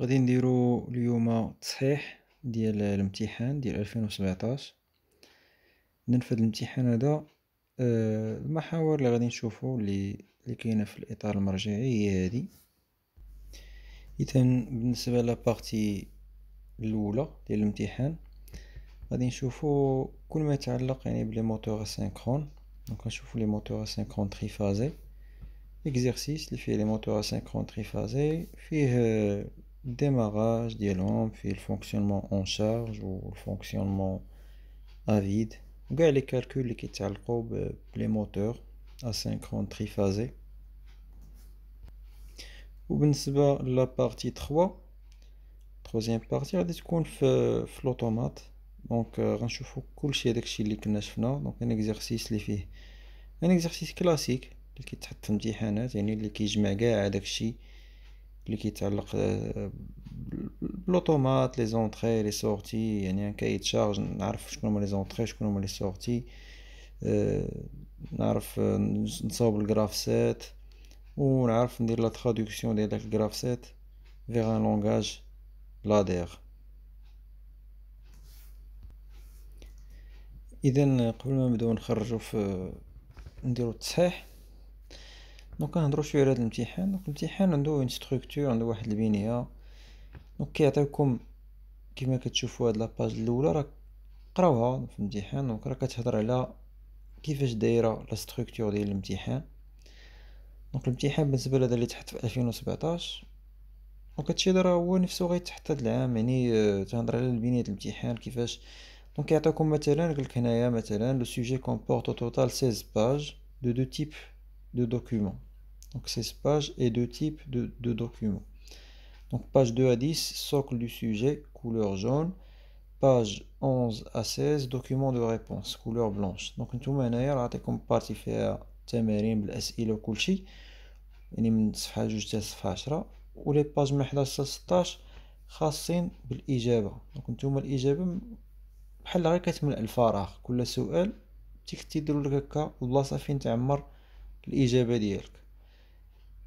غادي نديرو اليوم تصحيح ديال الامتحان ديال 2017 ننفذ الامتحان هذا آه، المحاور اللي غادي نشوفو اللي اللي كاينه في الاطار المرجعي هي هذه اذا بالنسبه لابارتي الاولى ديال الامتحان غادي نشوفو كل ما يتعلق يعني بلي موتور سينكرون دونك نشوفو لي موتور تري فازي اكزرسيس اللي فيه لي موتور تري فازي فيه démarrage de puis le fonctionnement en charge ou le fonctionnement à vide. Vous avez les calculs qui sont euh, les moteurs asynchrones triphasés. Vous Ou voir la partie 3, troisième partie, c'est qu'on fait euh, l'automate. Donc, on va voir tout ce qui est le cas. Donc, un exercice, les filles. un exercice classique qui est un exercice classique. يعني اللي كيجمع كاع داكشي الشيء اللي كيتعلق آه، بالاوتومات لي زونطري لي سورتي يعني كيتشارج نعرف شكون هما لي زونطري شكون هما لي سورتي آه، نعرف آه، نصاوب الجراف سيت ونعرف ندير لا تراديكسيون ديال داك الجراف سيت فيغ ان لونغاج لادير اذا قبل ما نبداو نخرجو في نديرو التصحيح دونك نهضروا شويه على هذا الامتحان دونك الامتحان عنده اون ستركتور عنده واحد البنيه دونك كيعطيكم كما كتشوفوا هاد لاباج الاولى راه قراوها في الامتحان دونك راه كتهضر على كيفاش دايره لا ستركتور ديال الامتحان دونك الامتحان بالنسبه لهذا اللي تحط في 2017 دونك هادشي راه هو نفسه غيتحط هاد العام يعني آه، تهضر على البنيه الامتحان كيفاش دونك يعطيكم مثلا قالك هنايا مثلا لو سوجي كومبورت او توتال 16 باج دو دو تيب دو دوكيومون Donc 16 pages et deux types de, de, documents. Donc page 2 à 10, socle du sujet, couleur jaune. Page 11 à 16, document de réponse, couleur blanche. Donc نتوما هنايا راه عطيكم بارتي فيها تمارين بالاسئله وكلشي يعني من صفحه 2 حتى صفحه 10 ولي باج من 11 حتى 16 خاصين بالإجابة دونك نتوما الإجابة بحال غير كتملأ الفراغ كل سؤال تيديروا لك هكا البلاصه فين تعمر الإجابة ديالك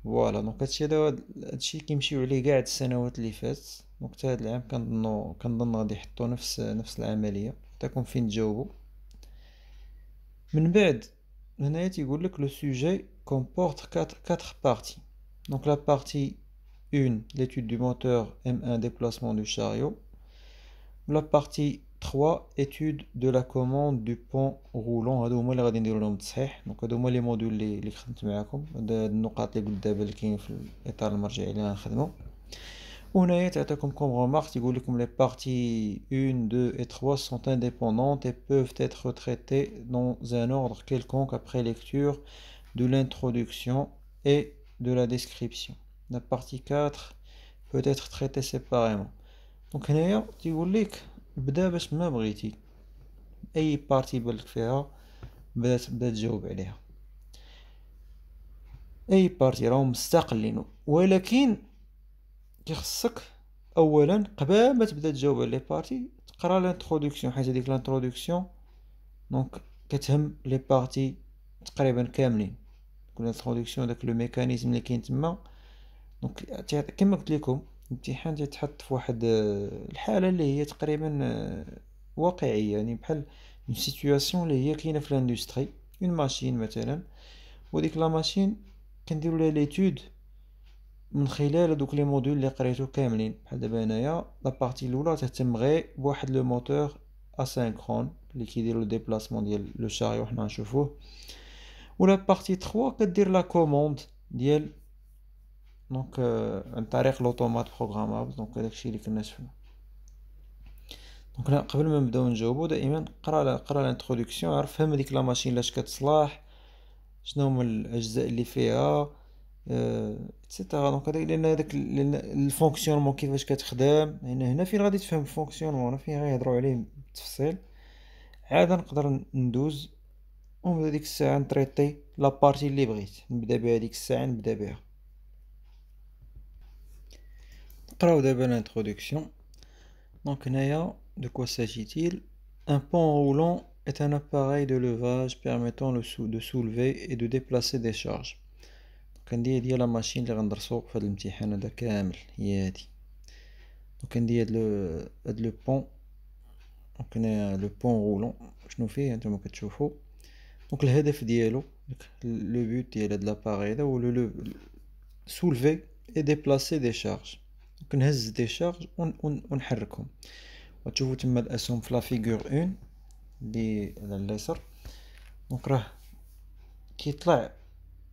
فوالا دونك هادشي هذا هادشي كيمشيو عليه كاع السنوات اللي فاتت دونك حتى هاد العام كنظنو كنظن غادي يحطو نفس نفس العمليه حتى حتىكم فين تجاوبو من بعد هنايا تيقول لك لو سوجي كومبورت 4 4 parties donc la partie 1 l'étude du moteur M1 déplacement du chariot la 3. Étude de la commande du pont roulant. هادو هما اللي غادي نديرو لهم التصحيح دونك هادو هما لي موديول اللي اللي خدمت معاكم النقاط اللي قلت دابا اللي كاين في الاطار المرجعي اللي غنخدمو comme تعطيكم كوم vous تيقول لكم لي بارتي 1 2 et 3 sont indépendantes et peuvent être traitées dans un ordre quelconque après lecture de l'introduction et de la description. La partie 4 peut être traitée séparément. Donc هنايا تيقول لك بدا باش ما بغيتي اي بارتي بالك فيها بدات بدا تجاوب عليها اي بارتي راهم مستقلين ولكن كيخصك اولا قبل ما تبدا تجاوب على لي بارتي تقرا لانترودكسيون حيت هذيك لانترودكسيون دونك كتهم لي بارتي تقريبا كاملين كل لانتروداكسيون داك لو ميكانيزم اللي كاين تما دونك كما قلت لكم الامتحان تيتحط في واحد آه، الحاله اللي هي تقريبا آه، واقعيه يعني بحال اون سيتوياسيون اللي هي كاينه في لاندستري اون ماشين مثلا وديك لا ماشين كنديروا لها ليتود من خلال دوك لي موديول اللي قريتو كاملين بحال دابا هنايا لا بارتي الاولى تهتم غير بواحد لو موتور اسينكرون اللي كيدير لو ديبلاسمون ديال لو شاريو حنا نشوفوه ولا بارتي 3 كدير لا كوموند ديال دونك عن طريق لوطومات بروغرامابل دونك داكشي اللي كنا شفنا دونك قبل ما نبداو نجاوبو دائما قرا قرا لانتروديكسيون عرف فهم هذيك لا ماشين لاش كتصلح شنو هما الاجزاء اللي فيها اتسيتيرا دونك هذاك لان هذاك الفونكسيونمون كيفاش كتخدم هنا هنا فين غادي تفهم الفونكسيونمون هنا فين غيهضروا عليه بالتفصيل عاد نقدر ندوز ومن ديك الساعه نتريتي لابارتي اللي بغيت نبدا بها ديك الساعه نبدا بها نقراو l'introduction donc n'ayant de quoi s'agit-il un pont roulant est un appareil de levage permettant le sou de soulever et de déplacer des charges. Donc on dit la machine de rendre sur fait l'examen de il هي dit Donc on dit le le pont donc on le pont roulant Je nous fais un donc le هدف Donc, le but est de l'appareil de le soulever et déplacer des charges كنهز دي شارج ونحركهم وتشوفوا تما الاسهم في لا فيغور 1 اللي على اليسر دونك راه كيطلع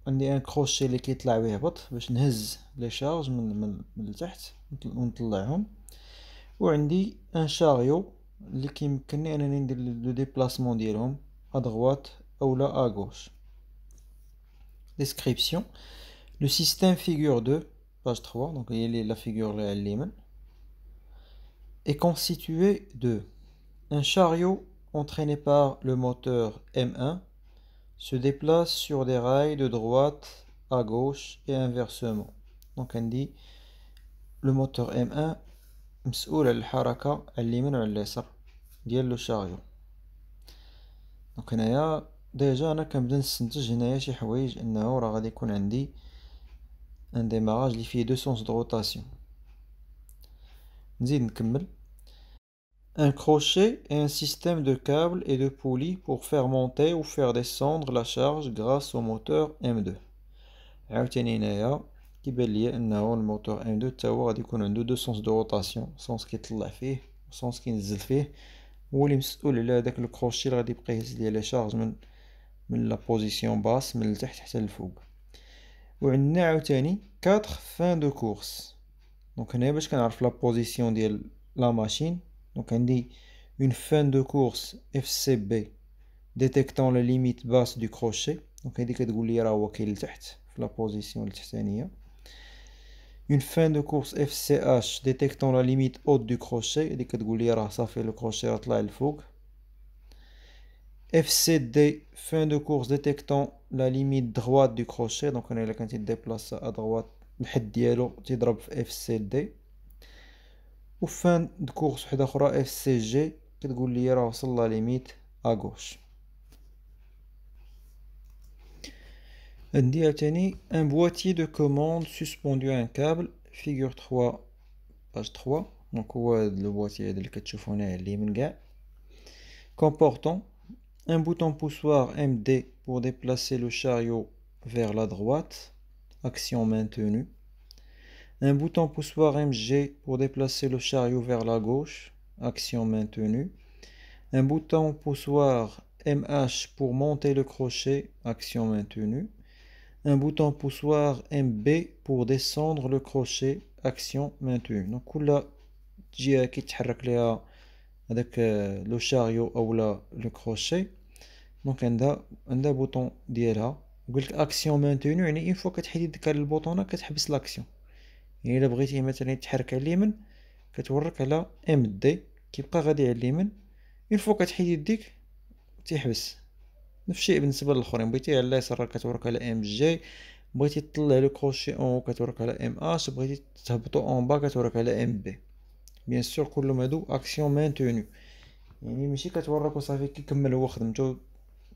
عندي ان كروشي اللي كيطلع ويهبط باش نهز لي شارج من من, لتحت ونطلعهم وعندي ان شاريو اللي كيمكنني انني ندير لو ديبلاسمون ديالهم ادغوات او لا اغوش ديسكريبسيون لو سيستيم فيغور 2 page 3, donc il est la figure l'Iman, est constitué de un chariot entraîné par le moteur M1 se déplace sur des rails de droite à gauche et inversement. Donc on dit le moteur M1 مسؤول على الحركة على اليمين وعلى ديال لو شاريو donc هنايا ديجا انا كنبدا نستنتج هنايا شي حوايج غادي يكون عندي un démarrage qui fait deux sens de rotation. Un crochet et un système de câbles et de poulies pour faire monter ou faire descendre la charge grâce au moteur M2. qui le moteur M2 un deux sens de rotation, sens qui est sens qui est ou le crochet la charge la position basse, mais le 4 fins de course donc on a la position de la machine donc on dit une fin de course FCB détectant la limite basse du crochet donc on dit que vous l'avez vu la position une fin de course FCH détectant la limite haute du crochet et que vous l'avez vu ça fait le crochet à la fougue FCD, fin de course, détectant la limite droite du crochet. Donc, on est là quand il déplace à droite, le dialogue, FCD. Ou fin de course, FCG, qui la limite à gauche. Un boîtier de commande suspendu à un câble, figure 3, page 3. Donc, le boîtier de la comportant un bouton poussoir MD pour déplacer le chariot vers la droite, action maintenue, un bouton poussoir MG pour déplacer le chariot vers la gauche, action maintenue, un bouton poussoir MH pour monter le crochet, action maintenue, un bouton poussoir MB pour descendre le crochet, action maintenue. Donc, qui j'ai avec euh, le chariot ou le crochet, دونك عندها عندها بوطون ديالها وقالك اكسيون مانتونو يعني اون فوا كتحيدي ديك البوطونه كتحبس لاكسيون يعني الا بغيتي مثلا تحرك على اليمين كتورك على ام دي كيبقى غادي على اليمين اون فوا كتحيدي يديك تيحبس نفس الشيء بالنسبه للاخرين بغيتي على اليسار كتورك على ام جي بغيتي تطلع لو كروشي اون كتورك على ام اش بغيتي تهبطو اون با كتورك على ام بي بيان سور كلهم هادو اكسيون مانتونو يعني ماشي كتورك وصافي كيكمل هو خدمته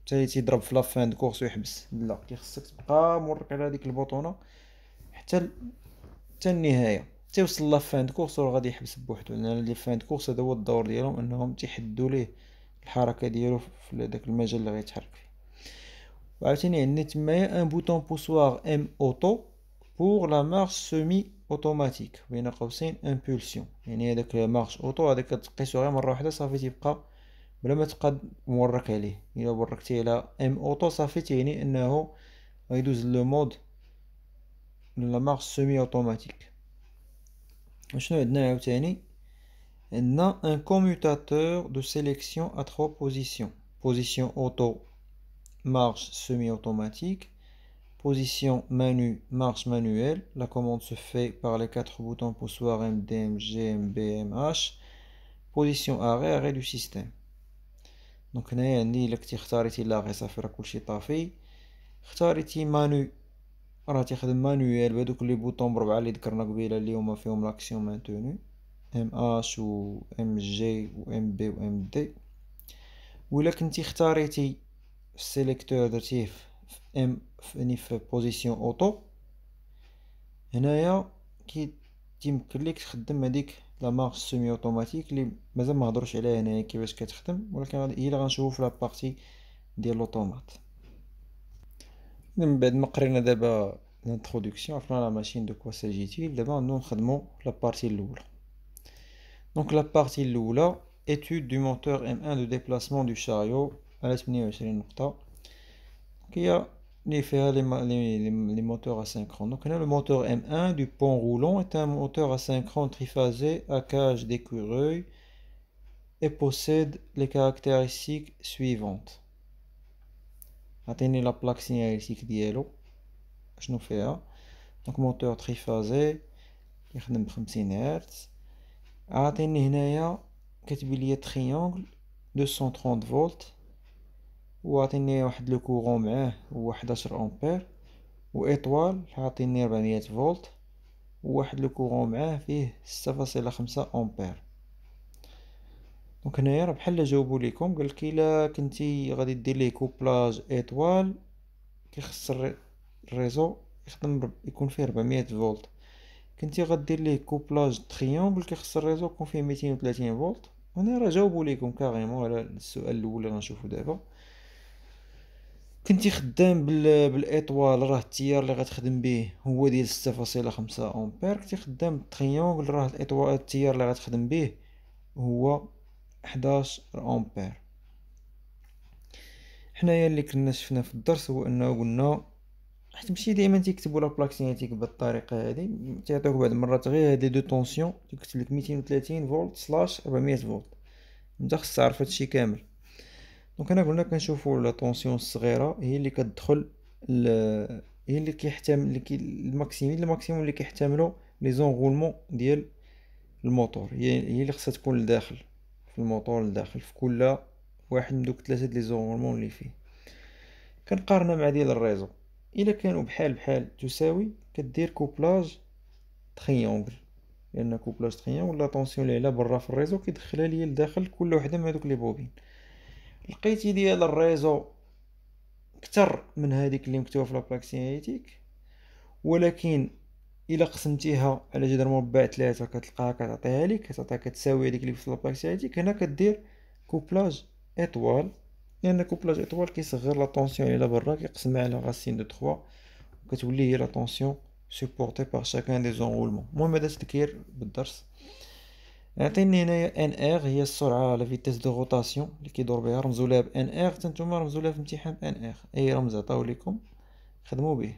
حتى تيضرب في لافان دو كورس ويحبس لا كيخصك تبقى مورك على هذيك البطونه حتى حتى النهايه تيوصل لافان دو كورس غادي يحبس بوحدو لان لي فان دو كورس هذا هو الدور ديالهم انهم تيحدوا ليه الحركه ديالو في داك المجال اللي غيتحرك فيه وعاوتاني عندنا تمايا ان بوتون بوسوار ام اوتو بور لا مارش سيمي اوتوماتيك بين قوسين امبولسيون يعني هذاك مارش اوتو هذاك كتقيسو غير مره واحده صافي تيبقى Je vais vous montrer. Il y a M auto, ça fait le mode de la marche semi-automatique. Je un commutateur de sélection à trois positions position auto, marche semi-automatique, position manu, marche manuelle. La commande se fait par les quatre boutons poussoirs MDM, position arrêt, arrêt du système. دونك هنايا عندي الا كنتي اختاريتي لاغي صافي راه كلشي طافي اختاريتي مانو راه تخدم مانويال بهذوك لي بوطون بربعه اللي ذكرنا قبيله اللي هما فيهم لاكسيون مانتوني ام اش و ام جي و ام بي و ام دي و الا كنتي اختاريتي سيليكتور درتيه في ام يعني في بوزيسيون اوتو هنايا كي تيمكن لك تخدم هذيك لا مارش سيمي اوتوماتيك اللي مازال ما هضرش عليها هنايا كيفاش كتخدم ولكن هي اللي غنشوفو في لابارتي ديال لوطومات من بعد ما قرينا دابا لانتروداكسيون عرفنا لا ماشين دو كوا ساجيتيل دابا نو نخدمو لابارتي الاولى دونك لابارتي الاولى اتود دو moteur ام ان دو ديبلاسمون دو شاريو على 28 نقطة هي les les, moteurs asynchrones. Donc le moteur M1 du pont roulant est un moteur asynchrone triphasé à cage d'écureuil et possède les caractéristiques suivantes. Atteignez la plaque signalétique d'Yellow. Je nous fais Donc moteur triphasé, à 50 هرتز عاطيني هنايا un 230 volts. وعطيني واحد لو كوغون معاه هو 11 امبير واطوال عطيني 400 فولت وواحد لو كوغون معاه فيه 6.5 امبير دونك هنايا راه بحال جاوبوا قال لك الا كنتي غادي دير ليه كوبلاج ايطوال كيخص الريزو يخدم يكون فيه 400 فولت كنتي غدير ليه كوبلاج تريونبل كيخص الريزو يكون فيه 230 فولت هنا راه جاوبوا ليكم كاريمون على السؤال الاول اللي غنشوفو دابا كنتي خدام بال بالاطوال راه التيار اللي غتخدم به هو ديال 6.5 امبير كنتي خدام بالتريونغل راه الاطوال التيار اللي غتخدم به هو 11 امبير حنايا اللي كنا شفنا في الدرس هو انه قلنا حيت ماشي ديما تيكتبوا لا بلاك سينيتيك بهاد الطريقه هادي تيعطيوك بعض المرات غير هاد لي دو طونسيون تيكتب لك 230 فولت سلاش 400 فولت انت خصك تعرف هادشي كامل دونك انا قلنا كنشوفوا لا طونسيون الصغيره هي اللي كتدخل هي اللي كيحتمل اللي كي الماكسيمي الماكسيموم اللي كيحتملوا لي زونغولمون ديال الموتور هي هي اللي خصها تكون لداخل في الموتور لداخل في كل واحد من دوك ثلاثه لي زونغولمون اللي فيه كنقارنها مع ديال الريزو الا كانوا بحال بحال تساوي كدير كوبلاج تريونغل لان كوبلاج تريونغل لا طونسيون اللي على برا في الريزو كيدخلها ليا لداخل كل وحده من هذوك لي بوبين لقيتي ديال الريزو كتر من هذيك اللي مكتوبه في لابلاك سينيتيك ولكن الا قسمتيها على جدر مربع ثلاثة كتلقاها كتعطيها لك كتعطيها كتساوي هذيك اللي في لابلاك سينيتيك هنا كدير كوبلاج اطوال لان يعني كوبلاج اطوال كيصغر لا طونسيون الى برا كيقسمها على غاسين دو 3 وكتولي هي لا طونسيون سوبورتي باغ شاكان دي زونغولمون المهم هذا التذكير بالدرس عطيني هنايا ان ار هي السرعه لا فيتيس دو غوطاسيون اللي كيدور بها رمزوا لها بان ار حتى نتوما رمزوا لها في امتحان ان ار اي رمز عطاو لكم خدموا به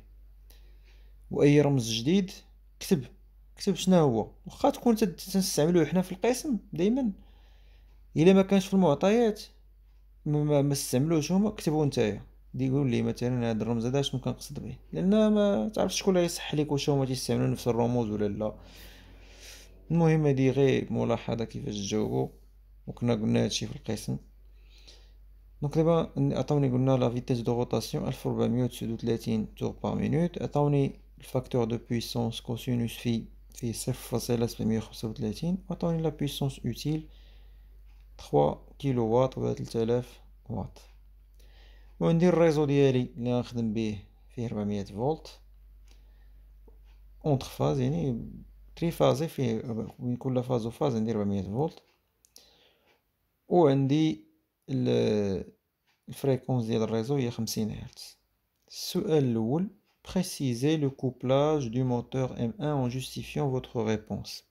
واي رمز جديد كتب كتب شنو هو واخا تكون تستعملوه حنا في القسم دائما الا ما كانش في المعطيات ما ما استعملوش هما كتبوا نتايا يقول لي مثلا هذا الرمز هذا شنو كنقصد به لان ما تعرفش شكون اللي يصح ليك واش هما تيستعملوا نفس الرموز ولا لا المهم هادي غير ملاحظة كيفاش تجاوبو وكنا قلنا هادشي في القسم دونك دابا عطاوني قلنا لا فيتيس دو روتاسيون تلاتين تور بار مينوت عطاوني الفاكتور دو بويسونس كوسينوس في فيه صفر فاصلة سبعمية خمسة و وعطاوني لا بويسونس اوتيل تخوا كيلو واط ولا تلتالاف واط عندي الريزو ديالي اللي غنخدم بيه فيه ربعمية فولت اونتر فاز يعني Triphase, une fois la phase de phase, on dit 1000 volts. On dit la fréquence du réseau, est y Hz. Ce qu'on veut, précisez le couplage du moteur M1 en justifiant votre réponse.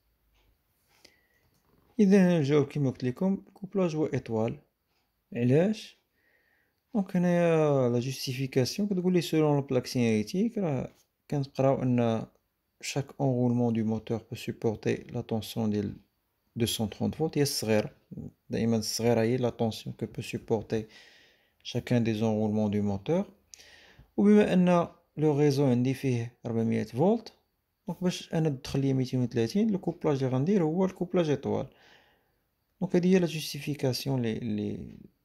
Il y a un jeu qui couplage est étoile. Il y a la justification que vous voulez selon le plaque synthétique chaque enroulement du moteur peut supporter la tension de 230 volts. Il serait a la tension que peut supporter chacun des enroulements du moteur. Ou bien le réseau est à 2000 volts. Donc, je a vous le couplage de Randir ou le couplage étoile. Donc, il y a la justification. les, les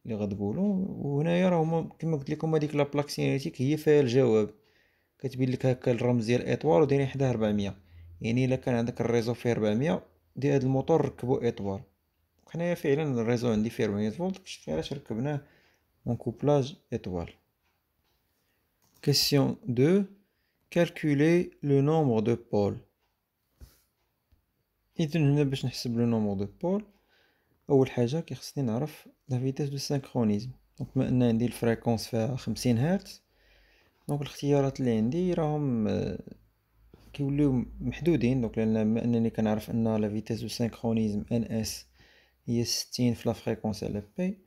les redboulons ou n'ailleurs comme on dit que la plaque signalétique il fait le job. كتبين لك هكا الرمز ديال ايطوار وديري حداه 400 يعني الا كان عندك الريزو فيه 400 دير هذا الموتور ركبو ايطوار حنايا فعلا الريزو عندي فيه 400 فولت شفتي علاش ركبناه اون كوبلاج ايطوال Question 2. كالكولي لو نومبر دو بول اذا هنا باش نحسب لو نومبر دو بول أول حاجة كيخصني نعرف لا فيتاس دو سينكرونيزم دونك ما أن عندي الفريكونس فيها 50 هرتز دونك الاختيارات اللي عندي راهم آه، كيوليو محدودين دونك لان ما انني كنعرف ان لا فيتيس دو سينكرونيزم ان اس هي 60 في لا فريكونس على بي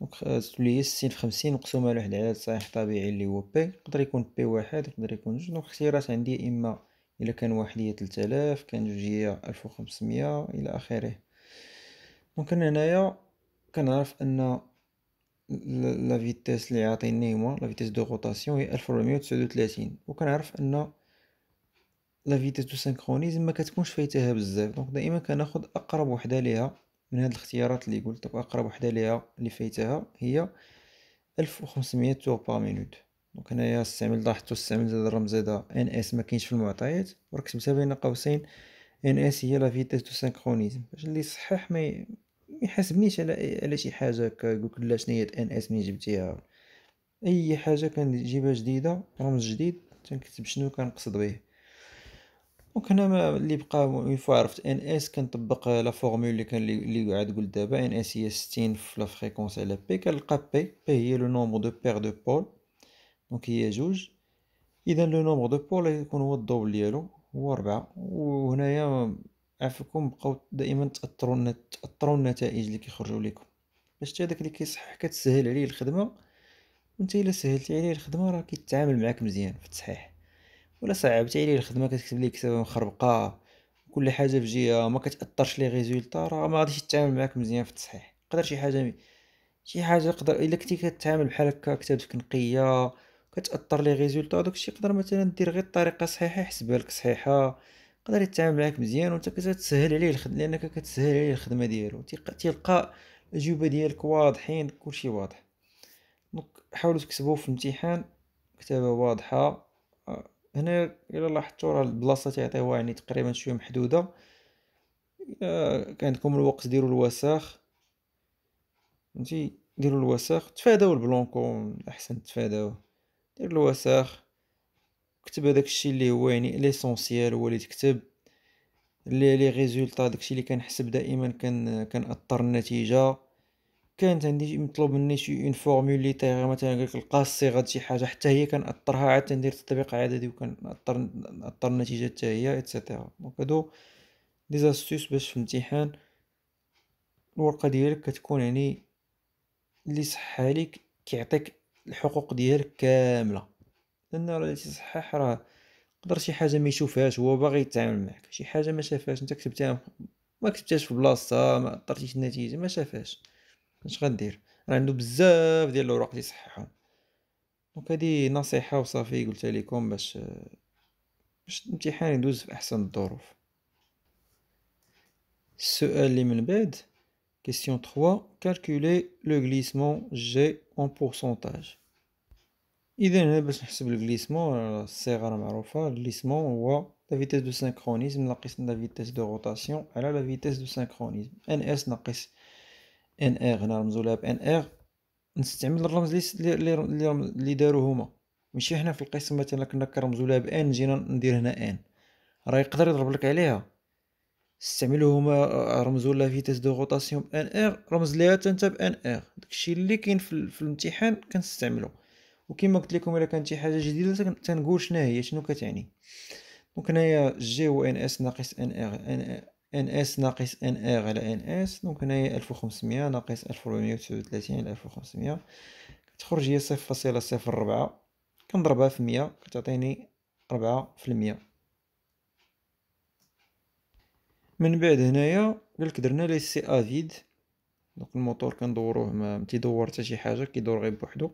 دونك آه، تولي 60 في 50 مقسومه على واحد العدد صحيح طبيعي اللي هو بي يقدر يكون بي واحد يقدر يكون جوج دونك الاختيارات عندي اما الا كان واحد هي 3000 كان جوج هي 1500 الى اخره دونك انا هنايا كنعرف ان لا فيتيس اللي عاطي نيمار لا فيتيس دو روتاسيون هي 1439 وكنعرف ان لا فيتيس دو سينكرونيزم ما كتكونش فايتها بزاف دونك دائما كناخد اقرب وحده ليها من هاد الاختيارات اللي قلت دونك اقرب وحده ليها اللي فايتها هي 1500 تور بار مينوت دونك هنايا استعمل لاحظتوا استعمل زاد الرمز هذا ان اس ما كاينش في المعطيات وركبتها بين قوسين ان اس هي لا فيتيس دو سينكرونيزم باش اللي صحيح ما ما يحاسبنيش على إيه، على شي حاجه كيقولك لا هي ان اس مين جبتيها اي حاجه كنجيبها جديده رمز جديد تنكتب شنو كنقصد به دونك هنا ما اللي بقى اون فوا عرفت ان اس كنطبق لا فورمول اللي كان اللي قاعد قلت دابا ان اس هي 60 في لا فريكونس على بي كنلقى بي بي هي لو نومبر دو بير دو بول دونك هي جوج اذا لو نومبر دو بول يكون هو الدوبل ديالو هو ربعة وهنايا عافاكم بقاو دائما تاثروا تاثروا النتائج اللي كيخرجوا لكم باش حتى داك اللي كيصحح كتسهل عليه الخدمه وانت الا سهلتي عليه الخدمه راه كيتعامل معاك مزيان في التصحيح ولا صعبتي عليه الخدمه كتكتب ليه كتابه مخربقه كل حاجه في جهه ما كتاثرش لي ريزولطا راه ما غاديش يتعامل معاك مزيان في التصحيح قدر شي حاجه شي حاجه تقدر الا كنتي كتعامل بحال هكا كتابتك نقيه كتاثر لي ريزولطا داكشي يقدر مثلا دير غير الطريقه صحيحه يحسبها لك صحيحه يقدر يتعامل معاك مزيان وانت كتسهل عليه الخدمه لانك كتسهل عليه الخدمه ديالو تلقى الاجوبه ديالك واضحين كلشي واضح دونك حاولوا تكتبوا في الامتحان كتابه واضحه آه، هنا الا لاحظتوا راه البلاصه تيعطيوها يعني تقريبا شويه محدوده كان عندكم الوقت ديروا الوساخ فهمتي ديروا الوساخ تفاداو البلونكو احسن تفاداو دير الوساخ كتب هذاك الشيء اللي هو يعني ليسونسيال هو اللي تكتب لي لي ريزولطا داكشي اللي كنحسب دائما كان كنأثر النتيجه كانت عندي مطلوب مني شي اون فورمول لي تيغ مثلا قالك لقى صيغه شي حاجه حتى هي كنأثرها عاد تندير تطبيق عددي وكنأثر نأثر النتيجه حتى هي اتسيتيرا دونك هادو دي زاستوس باش في الامتحان الورقه ديالك كتكون يعني اللي صحالك كيعطيك الحقوق ديالك كامله لان راه تصحح راه قدر شي حاجه ما يشوفهاش هو باغي يتعامل معك شي حاجه ما شافهاش انت كتبتها ما كتبتهاش في بلاصتها ما اثرتيش النتيجه ما شافهاش اش غندير راه عنده بزاف ديال الاوراق اللي يصححهم دونك هادي نصيحه وصافي قلتها لكم باش باش الامتحان يدوز في احسن الظروف السؤال اللي من بعد كيسيون 3 كالكولي لو غليسمون جي اون بورسونتاج اذا هنا باش نحسب الكليسمون الصيغه راه معروفه الكليسمون هو لا فيتيس دو سينكرونيزم ناقص لا فيتيس دو روتاسيون على لا فيتيس دو سينكرونيزم ان اس ناقص ان ار هنا رمزوا لها بان ار نستعمل الرمز اللي اللي داروا هما ماشي حنا في القسم مثلا كنا كنرمزوا لها بان جينا ندير هنا ان راه يقدر يضرب لك عليها استعملوا هما رمزوا لا فيتيس دو روتاسيون بان ار رمز ليها حتى انت بان ار داكشي اللي كاين في, في الامتحان كنستعملو وكما قلت لكم الا كانت شي حاجه جديده تنقول شنو هي شنو كتعني دونك هنايا جي و ان اس ناقص ان ار ان اس ناقص ان ار على ان اس دونك هنايا 1500 ناقص 1439 على 1500 كتخرج هي 0.04 كنضربها في 100 كتعطيني 4% من بعد هنايا قالك درنا لي سي افيد دونك الموتور كندوروه ما تيدور حتى شي حاجه كيدور غير بوحدو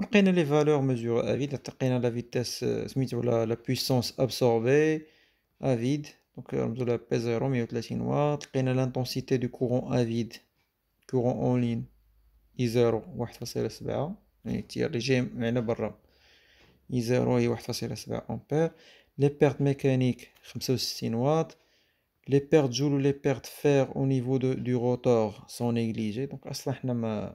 On a les valeurs mesurées à vide, on a la vitesse, la puissance absorbée à vide, donc on a la puissance à 130W, on l'intensité du courant à vide, courant en ligne, I0, 137A, on a le régime, I0, les pertes mécaniques, 65W, les pertes joules ou les pertes fer au niveau du rotor sont négligées, donc on a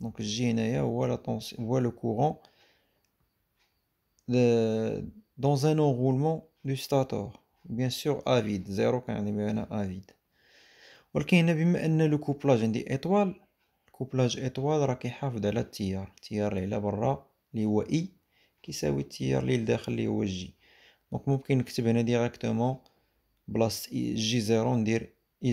Donc j'ai voit le courant dans un enroulement du stator. Bien sûr, à vide. 0 quand à vide. ولكن بما ان لو كوبلاج عندي راه كيحافظ على التيار التيار اللي على برا اللي هو اي كيساوي التيار اللي لداخل اللي هو جي دونك ممكن نكتب هنا جي ندير اي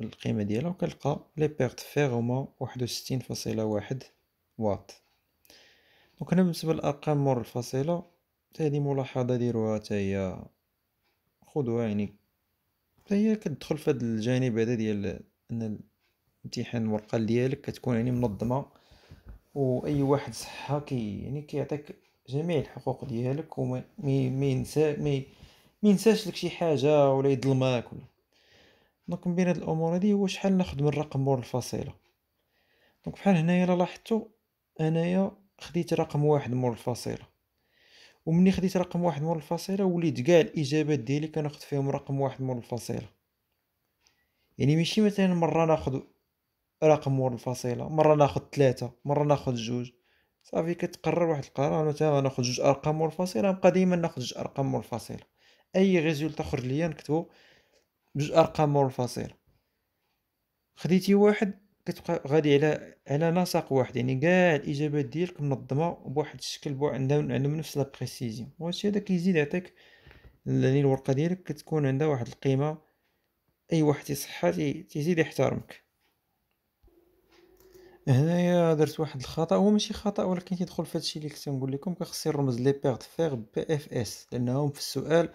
القيمة ديالها وكنلقى لي بيرت فيغ هما واحد وستين فاصلة واحد واط دونك هنا بالنسبة للأرقام مور الفاصلة هذه ملاحظة ديروها تا هي خدوها يعني تا هي كتدخل في هاد الجانب هذا ديال ان الامتحان الورقة ديالك كتكون يعني منظمة واي واحد صحة كي يعني كيعطيك جميع الحقوق ديالك وما مي مي ينسى مي مينساش لك شي حاجه ولا يظلمك ولا دونك من بين هاد الامور هادي هو شحال ناخد من رقم مور الفاصله دونك بحال هنايا الا لاحظتو انايا خديت رقم واحد مور الفاصله ومني خديت رقم واحد مور الفاصله وليت كاع الاجابات ديالي كناخد فيهم رقم واحد مور الفاصله يعني ماشي مثلا مره ناخد رقم مور الفاصله مره ناخد ثلاثة مره ناخد جوج صافي كتقرر واحد القرار مثلا ناخد جوج ارقام مور الفاصله نبقى ديما ناخد جوج ارقام مور الفاصله اي ريزولتا خرج ليا نكتبو بجوج ارقام منفصله خديتي واحد كتبقى غادي على على نسق واحد يعني كاع الاجابات ديالك منظمه بواحد الشكل بو عندهم عندهم نفس لا بريسيزيون وهادشي هذا كيزيد يعطيك يعني الورقه ديالك كتكون عندها واحد القيمه اي واحد تيصحها تيزيد يحترمك هنايا درت واحد الخطا هو ماشي خطا ولكن تيدخل في هادشي اللي كنت نقول لكم كخصي الرمز لي بيغ فيغ بي اف اس لانهم في السؤال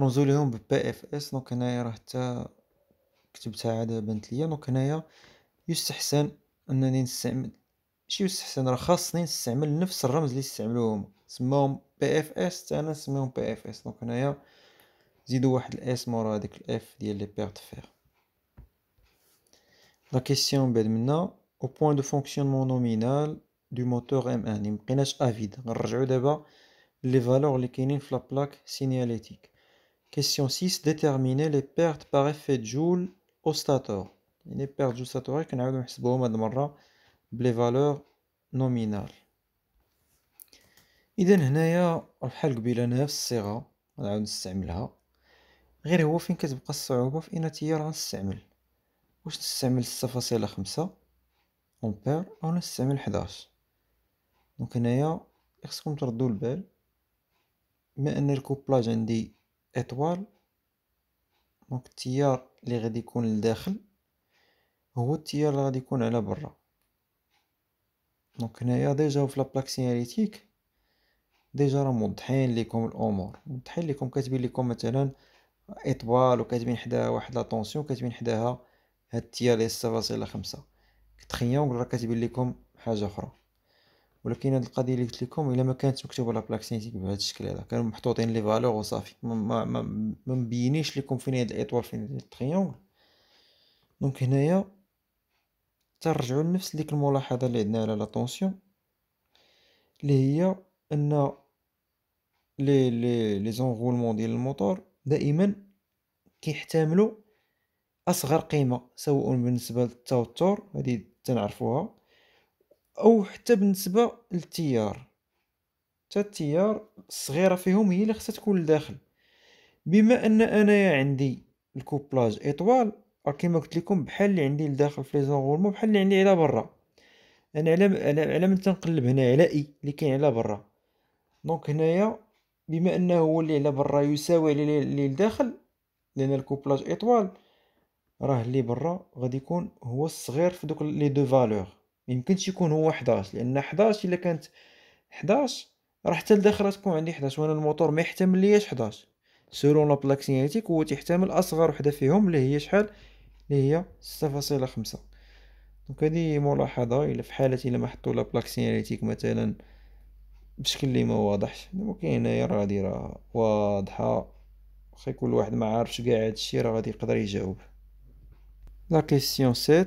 رمزو ليهم ببي اف اس دونك هنايا راه حتى كتبتها عاد بانت ليا دونك هنايا يستحسن انني نستعمل شي يستحسن راه خاصني نستعمل نفس الرمز اللي استعملوه هما سماهم بي اف اس حتى انا نسميهم بي اف اس دونك هنايا زيدو واحد الاس مورا هذيك الاف ديال لي بيغ دو فيغ لا كيسيون بعد منا او بوين دو فونكسيونمون نومينال دو موتور ام ان مبقيناش افيد نرجعو دابا لي فالور اللي كاينين في لا بلاك سينياليتيك Question 6 déterminer les pertes par effet de joule au stator يعني pertes joule stator كنعاودو نحسبوهم هاد المرة بلي فالور نومينال إذن هنايا بحال قبيله نفس الصيغه غنعاود نستعملها غير هو فين كتبقى الصعوبه في ان هي راه غنستعمل واش نستعمل ستة فاصله خمسة امبير او نستعمل حداش دونك هنايا خصكم تردو البال بما ان الكوبلاج عندي اطوال دونك التيار اللي غادي يكون لداخل هو التيار اللي غادي يكون على برا دونك هنايا ديجا في لابلاك سيناليتيك ديجا راه موضحين لكم الامور موضحين لكم كاتبين لكم مثلا اطوال وكاتبين حداها واحد لا طونسيون كاتبين حداها هاد التيار اللي 0.5 كتخيون راه كاتبين لكم حاجه اخرى ولكن هاد القضيه اللي قلت لكم الا ما كانت مكتوبه لا بلاك سينتيك بهذا الشكل هذا كانوا محطوطين لي فالور وصافي ما, ما, ما, ما مبينيش لكم فين هاد الايطوال فين هاد التريونغل دونك هنايا ترجعوا لنفس ديك الملاحظه اللي عندنا على لا طونسيون اللي هي ان لي لي لي زونغولمون ديال الموتور دائما كيحتملوا اصغر قيمه سواء بالنسبه للتوتر هذه تنعرفوها او حتى بالنسبه للتيار حتى التيار الصغيره فيهم هي اللي خصها تكون لداخل بما ان انايا عندي الكوبلاج ايطوال راه كما قلت لكم بحال اللي عندي لداخل في لي زونغولمون بحال اللي عندي على برا انا على على من تنقلب هنا على اي اللي كاين على برا دونك هنايا بما انه هو اللي على برا يساوي اللي لداخل لان الكوبلاج ايطوال راه اللي برا غادي يكون هو الصغير في دوك لي دو فالور يمكنش يكون هو 11 لان 11 الا كانت 11 راه حتى الداخل تكون عندي 11 وانا الموتور ما يحتمل ليش 11 سيرو لا بلاك سينيتيك هو تيحتمل اصغر وحده فيهم اللي هي شحال اللي هي 6.5 دونك هذه ملاحظه الا في حاله الا ما حطوا لا بلاك سينيتيك مثلا بشكل اللي ما واضحش ممكن هنايا راه غادي راه واضحه واخا كل واحد ما عارفش كاع هادشي راه غادي يقدر يجاوب لا كيسيون 7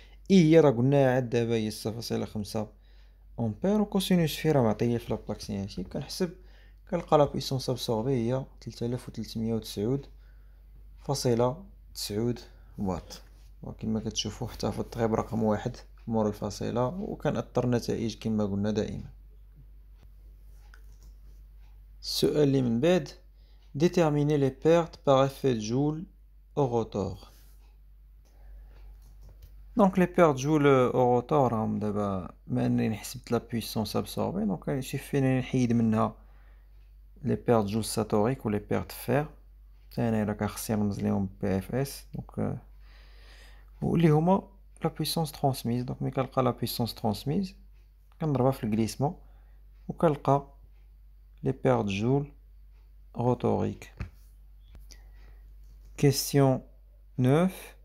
اي هي راه قلناها عاد دابا هي صفر فاصلة خمسة امبير وكوسينوس فيه راه معطيه في لابلاك سيانتيك كنحسب كنلقى لا بويسونس ابسوربي هي تلتالاف وتلتمية وتسعود فاصلة تسعود واط وكما كتشوفوا في الطريب رقم واحد مور الفاصلة وكنأثر نتائج كما قلنا دائما السؤال اللي من بعد ديتيرميني لي بيرت باغ effet جول او روتور Donc, les pertes joules au rotor, on a de la puissance absorbée. Donc, il suffit de enlever les pertes joules satoriques ou les pertes fer. C'est ce qu'on a PFS. Donc, on a mis la puissance transmise. Donc, on a mis la puissance transmise. On va faire le glissement. On a les pertes joules rotoriques. Question 9.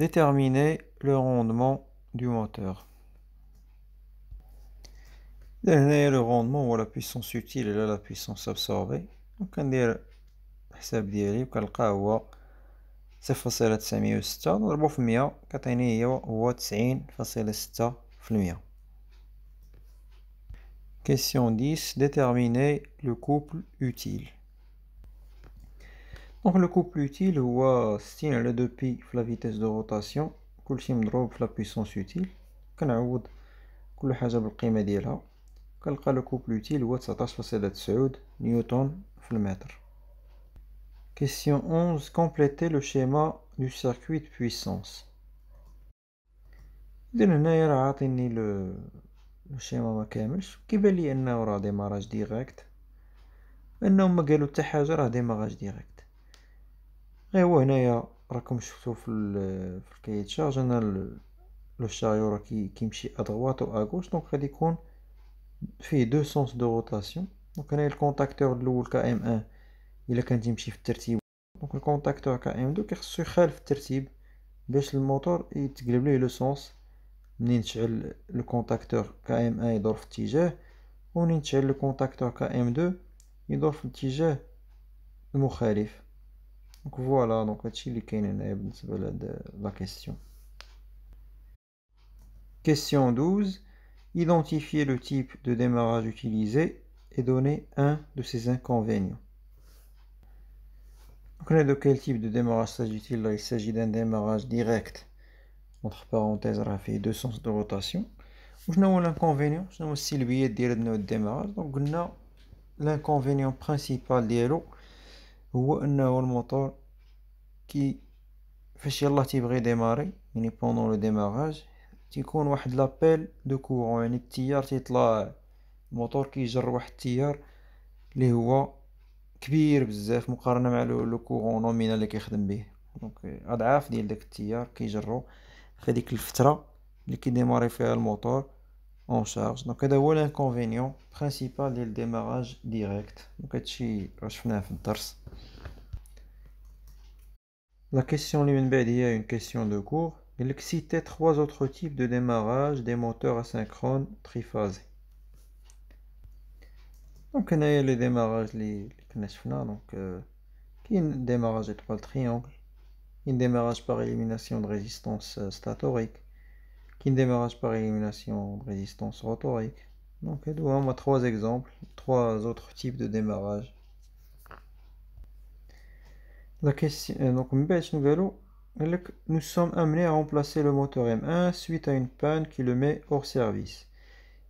Déterminer le rendement du moteur. Déterminer le rendement ou la puissance utile et là la puissance absorbée. Donc on dit الحساب ديالي وكنلقاه هو صفر فاصلة تسعمية وستة نضربو في 100. كتعطيني هو 90.6% Question 10. Déterminer le couple utile. Donc le couple utile est le 2 pi la vitesse de rotation, le sim la puissance utile. On va le chose avec la quête de le coup plus utile est le mètre. Question 11. Compléter le schéma du circuit de puissance. Il y a le schéma de Qui veut dire qu'il y a un démarrage direct. Il y a un démarrage direct. ايوا هنايا راكم شفتو في في الكيت شارج انا لو شاريو راه كيمشي ادغوات و اغوش دونك غادي يكون فيه دو سونس دو روتاسيون دونك هنايا الكونتاكتور الاول كا ام 1 الا كان تيمشي في الترتيب دونك الكونتاكتور كا ام 2 كيخصو يخالف الترتيب باش الموتور يتقلب ليه لو سونس منين تشعل لو كونتاكتور كا ام 1 يدور في اتجاه ومنين تشعل لو كونتاكتور كا ام 2 يدور في الاتجاه المخالف voilà, donc la la question Question 12. Identifier le type de démarrage utilisé et donner un de ses inconvénients. Donc, de quel type de démarrage s'agit-il Il, s'agit d'un démarrage direct, entre parenthèses, fait deux sens de rotation. Ou l'inconvénient Je aussi le billet de notre démarrage. Donc, l'inconvénient principal de c'est ou le moteur كي فاش يلاه تيبغي ديماري يعني بوندون لو ديماراج تيكون واحد لابيل دو كورون يعني التيار تيطلع الموتور كيجر واحد التيار اللي هو كبير بزاف مقارنه مع لو كورون نومينال اللي كيخدم به دونك اضعاف ديال داك التيار كيجرو في هاديك الفتره اللي كيديماري فيها الموتور اون شارج دونك هذا هو لانكونفينيون برينسيبال ديال ديماراج ديريكت دونك هادشي شفناه في الدرس La question Limenbadi est une question de cours. Il citait trois autres types de démarrage des moteurs asynchrones triphasés. Donc, on a les démarrages les donc euh, qui un démarrage étoile triangle, qui un démarrage par élimination de résistance euh, statorique, qui un démarrage par élimination de résistance rotorique. Donc, on a trois exemples, trois autres types de démarrage la question, euh, donc, nous sommes amenés à remplacer le moteur M1 suite à une panne qui le met hors service.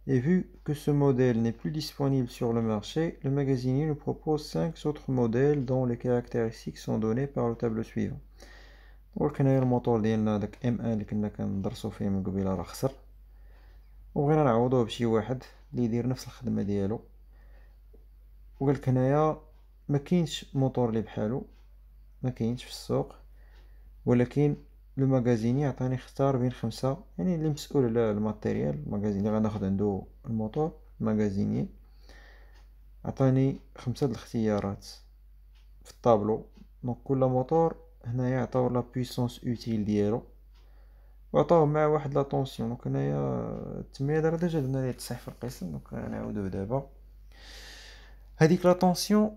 Et vu que ce modèle n'est plus disponible sur le marché, le magasinier nous propose 5 autres modèles dont les caractéristiques sont données par le tableau suivant. ولكن هاي الموتور ديالنا داك M1 اللي كنا كندرسو فيه من قبيله راه خسر وبغينا نعوضوه بشي واحد اللي يدير نفس الخدمه ديالو وقالك هنايا ما كاينش موتور اللي بحالو ما كاينش في السوق ولكن ماغازيني عطاني اختار بين خمسة يعني اللي مسؤول على الماتيريال المغازيني غناخد عنده الموتور المغازيني عطاني خمسة د الاختيارات في الطابلو دونك كل موتور هنايا عطاو لا بويسونس اوتيل ديالو وعطاو مع واحد لا طونسيون دونك هنايا التمية راه ديجا درنا ليه تصحيح في القسم دونك نعاودوه دابا هاديك لا طونسيون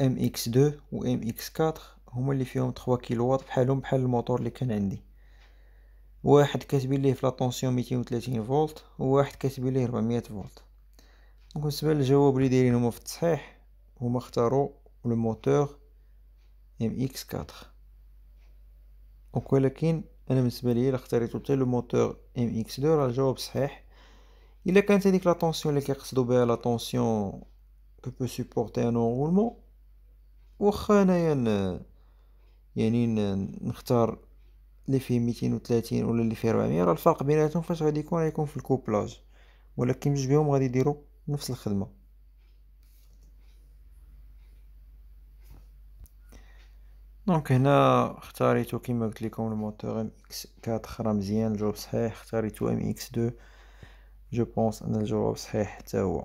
ام اكس 2 و ام اكس 4 هما اللي فيهم 3 كيلووات بحالهم بحال الموتور اللي كان عندي واحد كاتبين ليه في لاطونسيون 230 فولت وواحد كاتبين ليه 400 فولت بالنسبه للجواب اللي دايرين هما في التصحيح هما اختاروا لو موتور ام اكس 4 ولكن انا بالنسبه لي الا اختاريتو حتى لو موتور ام اكس 2 راه الجواب صحيح الا كانت هذيك لا طونسيون اللي كيقصدوا بها لا طونسيون كو بو سوبورتي ان انغولمون واخا انايا يعني نختار اللي فيه ميتين ولا اللي فيه ربعمية راه الفرق بيناتهم فاش غادي يكون غيكون في الكوبلاج ولكن جوج بيهم غادي يديروا نفس الخدمه دونك هنا اختاريتو كيما قلت لكم الموتور ام اكس 4 راه مزيان الجواب صحيح اختاريتو ام اكس 2 جو بونس ان الجواب صحيح حتى هو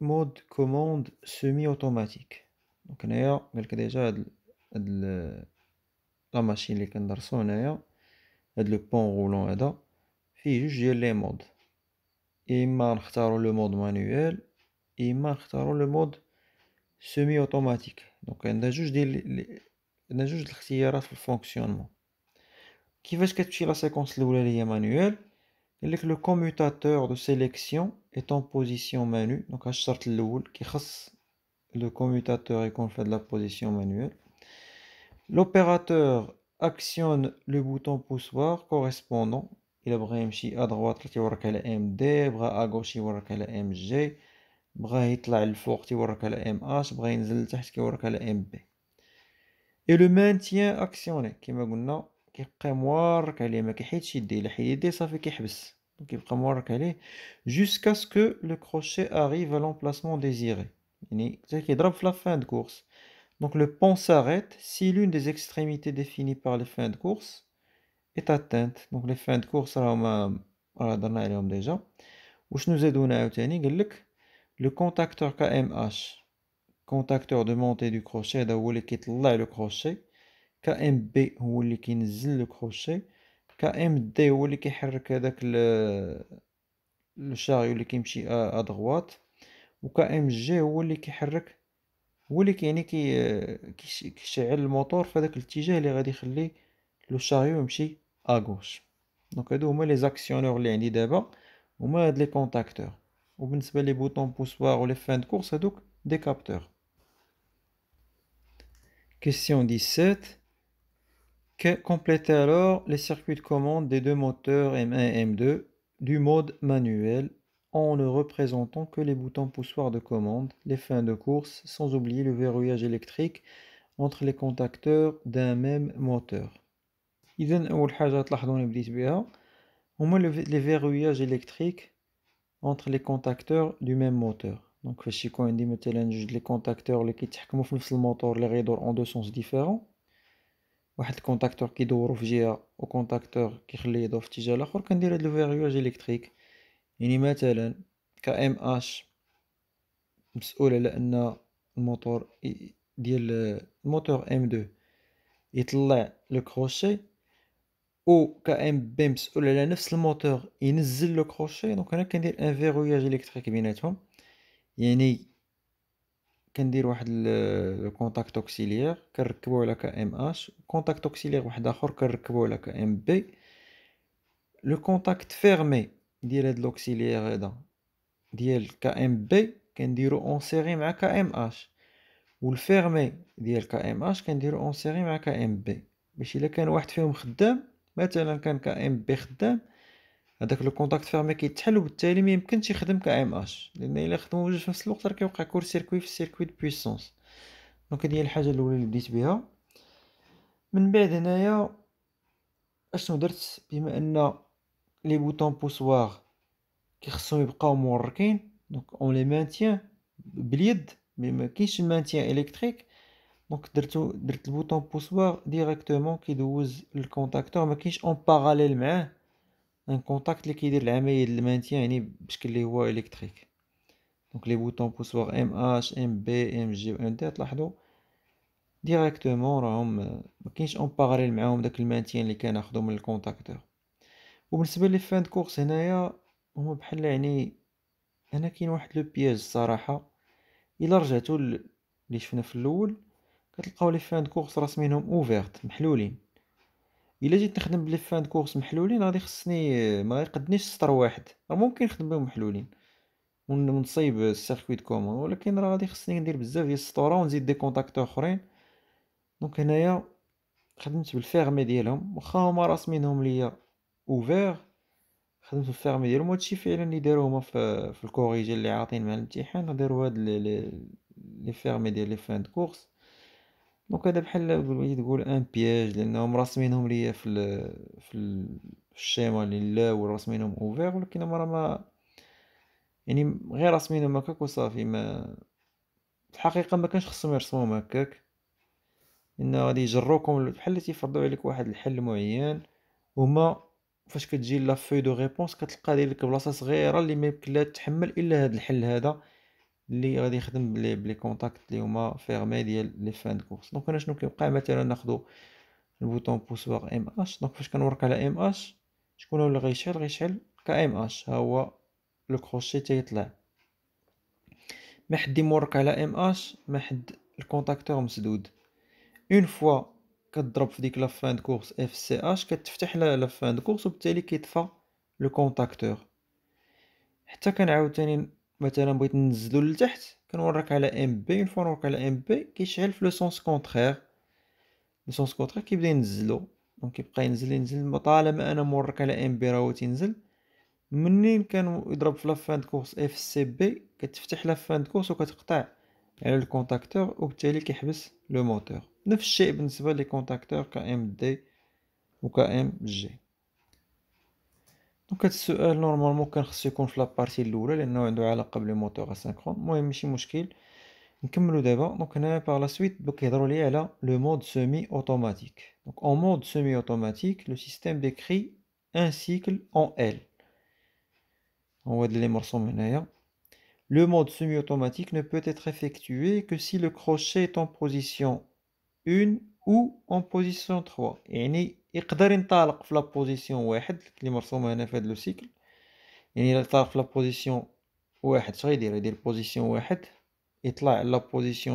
mode commande semi-automatique. Donc, il y a déjà la machine qui est en train le pont roulant. Il y a juste les modes. Il y a le mode manuel et on a le mode semi-automatique. Donc, un y juste les on a juste l'activité fonctionnement. Qui va se la séquence de l'ouvrier manuelle le commutateur de sélection est en position manuelle. Donc, le commutateur est qu'on la position manuelle. L'opérateur actionne le bouton poussoir correspondant. Il a يمشي à droite تيورك على ام دي بغا à gauche يورك على ام جي بغا يطلع للفوق تيورك بغا ينزل لتحت Et le maintien actionné, Prémoire faut qu'il jusqu'à ce que le crochet arrive à l'emplacement désiré. Il n'y qu'il drop la fin de course. Donc le pont s'arrête si l'une des extrémités définies par les fins de course est atteinte. Donc les fins de course, ça va à la dernière. Déjà, où je nous ai donné le contacteur KMH, contacteur de montée du crochet, le crochet. كا ام بي هو اللي كينزل لو كروشي كا ام دي هو اللي كيحرك هذاك لو شاريو اللي كيمشي ا دغوات وكام ام جي هو اللي كيحرك هو اللي كيعني كي كيشعل الموتور في هذاك الاتجاه اللي غادي يخلي لو شاريو يمشي ا غوش دونك هادو هما لي زاكسيونور اللي عندي دابا هما هاد لي كونتاكتور وبالنسبه لي بوطون بوسوار ولي فان كورس هادوك دي كابتور كيسيون 17 compléter alors les circuits de commande des deux moteurs M1 et M2 du mode manuel en ne représentant que les boutons poussoirs de commande, les fins de course, sans oublier le verrouillage électrique entre les contacteurs d'un même moteur. إذا أول حاجة تلاحظون entre les contacteurs du même moteur donc les les contacteurs qui sont en deux sens différents واحد الكونتاكتور كيدورو في جهه وكونتاكتور كيخليه يدور في اتجاه الاخر كندير هاد الفيريوج الكتريك يعني مثلا ام اش مسؤول على ان الموتور ديال الموتور ام 2 يطلع لو كروشي او ام بي مسؤول على نفس الموتور ينزل لو كروشي دونك انا كندير ان فيغوياج الكتريك بيناتهم يعني كندير واحد الكونتاكت اوكسيليير كنركبو على كا ام اش كونتاكت اوكسيليير واحد اخر كنركبو على كا ام بي لو كونتاكت فيرمي ديال هاد لوكسيليير هذا ديال كا ام بي كنديرو اون سيري مع كا ام اش والفيرمي ديال كا ام اش كنديرو اون سيري مع كا ام بي باش الا كان واحد فيهم خدام مثلا كان كا ام بي خدام هذاك لو كونتاكت فيرمي كيتحل وبالتالي ما يمكنش يخدم كاي ام اش لان الا خدموا بجوج في نفس الوقت راه كيوقع كور سيركوي في سيركوي دو بويسونس دونك هذه هي الحاجه الاولى اللي بديت بها من بعد هنايا اشنو درت بما ان لي بوتون بوسوار كيخصهم يبقاو موركين دونك اون لي مانتيان باليد مي ما كاينش مانتيان الكتريك دونك درتو درت البوتون بوسوار ديريكتومون كيدوز للكونتاكتور ما كاينش اون باراليل معاه ان كونتاكت اللي كيدير العمليه المانتي يعني بشكل اللي هو الكتريك دونك لي بوتون بوسوار ام اش ام بي ام جي و ام دي تلاحظوا ديريكتومون راهم ما كاينش اون باراليل معاهم داك المانتيان اللي كناخذو من الكونتاكتور وبالنسبه لي فان كورس هنايا هما بحال يعني هنا كاين واحد لو بياج الصراحه الا رجعتو اللي شفنا في الاول كتلقاو لي فان كورس راسمينهم اوفيرت محلولين الا جيت نخدم بلي فان كورس محلولين غادي خصني ما يقدنيش سطر واحد راه ممكن نخدم بهم محلولين ونصيب السيركويت كومون ولكن راه غادي خصني ندير بزاف ديال السطوره ونزيد دي كونتاكت اخرين دونك هنايا خدمت بالفيرمي ديالهم واخا هما راسمينهم ليا اوفير خدمت بالفيرمي ديالهم هادشي فعلا اللي داروه هما في, في الكوريجي اللي عاطين مع الامتحان داروا هاد لي فيرمي ديال لي فان كورس دونك هذا بحال تقول تقول ان بياج لانهم راسمينهم ليا في الـ في الشيما اللي لا وراسمينهم اوفير ولكن هما ما يعني غير راسمينهم هكاك وصافي ما الحقيقه ما كانش خصهم يرسموهم هكاك انه غادي يجروكم بحال تيفرضوا عليك واحد الحل معين وما فاش كتجي لا فوي دو ريبونس كتلقى ديك البلاصه بلاصه صغيره اللي ما يمكن لا تحمل الا هذا الحل هذا اللي غادي يخدم بلي بلي كونتاكت اللي هما فيرمي ديال لي فان كورس دونك انا شنو كيوقع مثلا ناخذ البوطون بوسوار ام اش دونك فاش كنورك على ام اش شكون هو اللي غيشعل غيشعل كا ام اش ها هو لو كروشي تيطلع ما حد يمرك على ام اش ما حد الكونتاكتور مسدود اون فوا كتضرب في ديك لا فان كورس اف سي اش كتفتح لا فان كورس وبالتالي كيطفى لو كونتاكتور حتى كنعاود ثاني مثلا بغيت ننزلو لتحت كنوريك على ام بي اون فوا على ام بي كيشعل في لو سونس كونترير لو سونس كونترير كيبدا ينزلو دونك كيبقى ينزل ينزل طالما انا مورك على ام بي راهو تينزل منين كان يضرب في لافان كورس اف سي بي كتفتح لافان كورس وكتقطع على الكونتاكتور وبالتالي كيحبس لو موتور نفس الشيء بالنسبه لي كونتاكتور كام دي وكام جي Donc, ce L normalement, quand on se compte la partie de l'ouvre, on a un peu le moteur asynchrone. Moi, je suis un peu plus de temps. Donc, par la suite le mode semi-automatique. Donc En mode semi-automatique, le système décrit un cycle en L. On va dire les morceaux. Le mode semi-automatique ne peut être effectué que si le crochet est en position 1 ou en position 3. Il peut a de la position 1, le est la position de la position de la position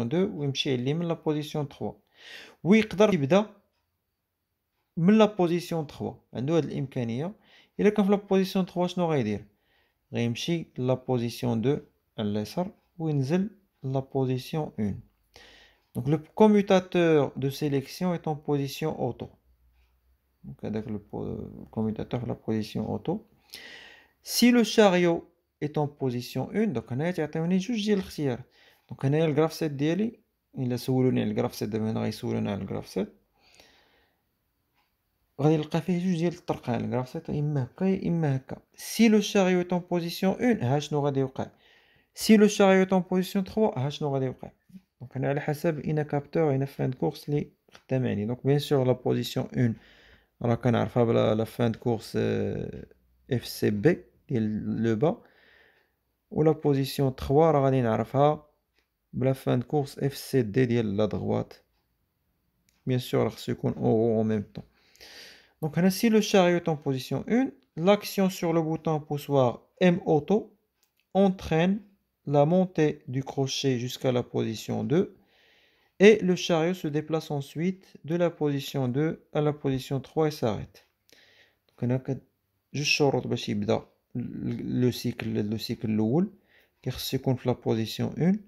de la position 3 position la position de la position la position la position la position la position de la la position 3, de position position position donc avec le, commutateur la position auto si le chariot est en position 1 donc هنايا a جوج ديال 7 دونك هنايا الجراف ديالي الا سولوني على le graphe غادي 1 Si le غادي يوقع سي position شاريو بوزيسيون 3 ها شنو غادي يوقع دونك انا على حسب كابتور كورس لي 1 راه كنعرفها بلا لا فان course كورس اف سي بي ديال لو با 3 la fin de course euh, FCD course كورس اف سي دي ديال لا دغوات بيان سور خصو يكون او او en ميم طون 1 l'action sur le bouton poussoir M auto entraîne la montée du crochet jusqu'à la position 2 et le chariot se déplace ensuite de la position 2 à la position 3 et s'arrête. Donc, on a juste شروط باش يبدا لو سيكل لو سيكل الاول كيخص يكون في لا 1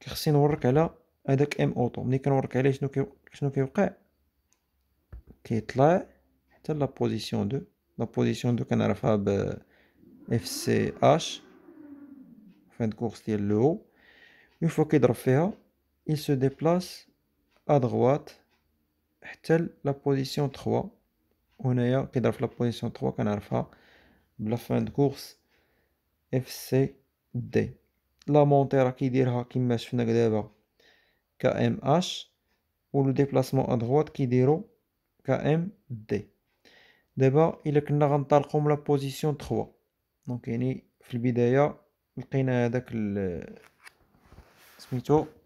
كيخصني نورك على هذاك ام اوتو ملي كنورك عليه شنو كي شنو كيوقع كيطلع حتى La position 2 la FCH. 2 fait, ب اف سي اش فان le ديال لو اون فوا كيضرب فيها il se déplace à droite tel la position 3 on a dans la position 3 qu'on a la fin de course FCD la montée qui dira qui m'a suivi KMH ou le déplacement à droite qui dira KMD d'abord il est qu'on comme la position 3 donc il y a il y a le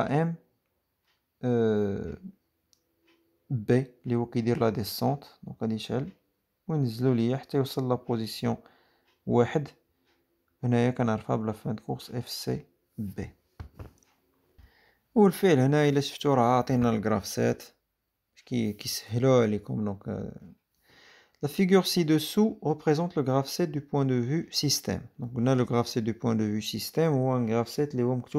M euh, b les hauts qui dirent la descente donc à l'échelle une zolie à terre la position ou est n'est qu'un arbre à fin de course fcb ou le fait l'un aïe la structure à le graphe 7 qui est qui se l'aille comme donc euh, la figure ci-dessous représente le graphe du point de vue système n'a le graphe c'est du point de vue système ou un graphe 7 les hommes qui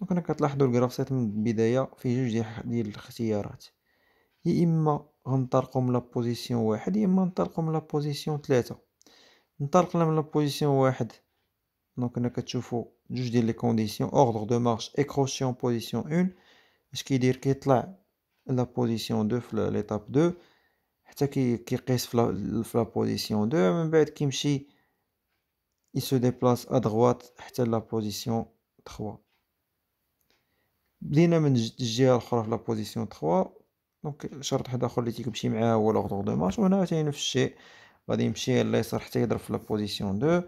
دونك هنا كتلاحظوا الجراف من البدايه فيه جوج ديال الاختيارات يا اما غنطلقوا من لابوزيسيون واحد يا اما نطلقوا من لابوزيسيون ثلاثة نطلقنا من لابوزيسيون واحد دونك هنا كتشوفوا جوج ديال لي كونديسيون اوردر دو مارش اكروشيون بوزيسيون 1 اش كيدير كيطلع لا بوزيسيون 2 في ليتاب 2 حتى كي كيقيس في لا بوزيسيون 2 من بعد كيمشي il se déplace à حتى لا بوزيسيون 3 بدينا من الجهه الاخرى في لا بوزيسيون 3 دونك شرط واحد اخر اللي تيمشي معاه هو لوغدور دو ماتش وهنا ثاني نفس الشيء غادي يمشي اليسار حتى يضرب في لا بوزيسيون 2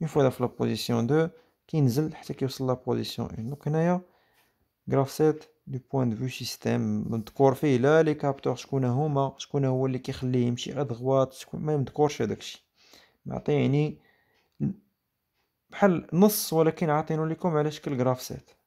اون فوا في لا بوزيسيون 2 كينزل حتى كيوصل لا بوزيسيون 1 دونك هنايا غراف سيت دو بوين دو فيو سيستيم مذكور فيه لا لي كابتور شكون هما شكون هو اللي كيخليه يمشي دغوات شكون ما مذكورش هذاك الشيء معطيني بحال نص ولكن عاطينو لكم على شكل غراف سيت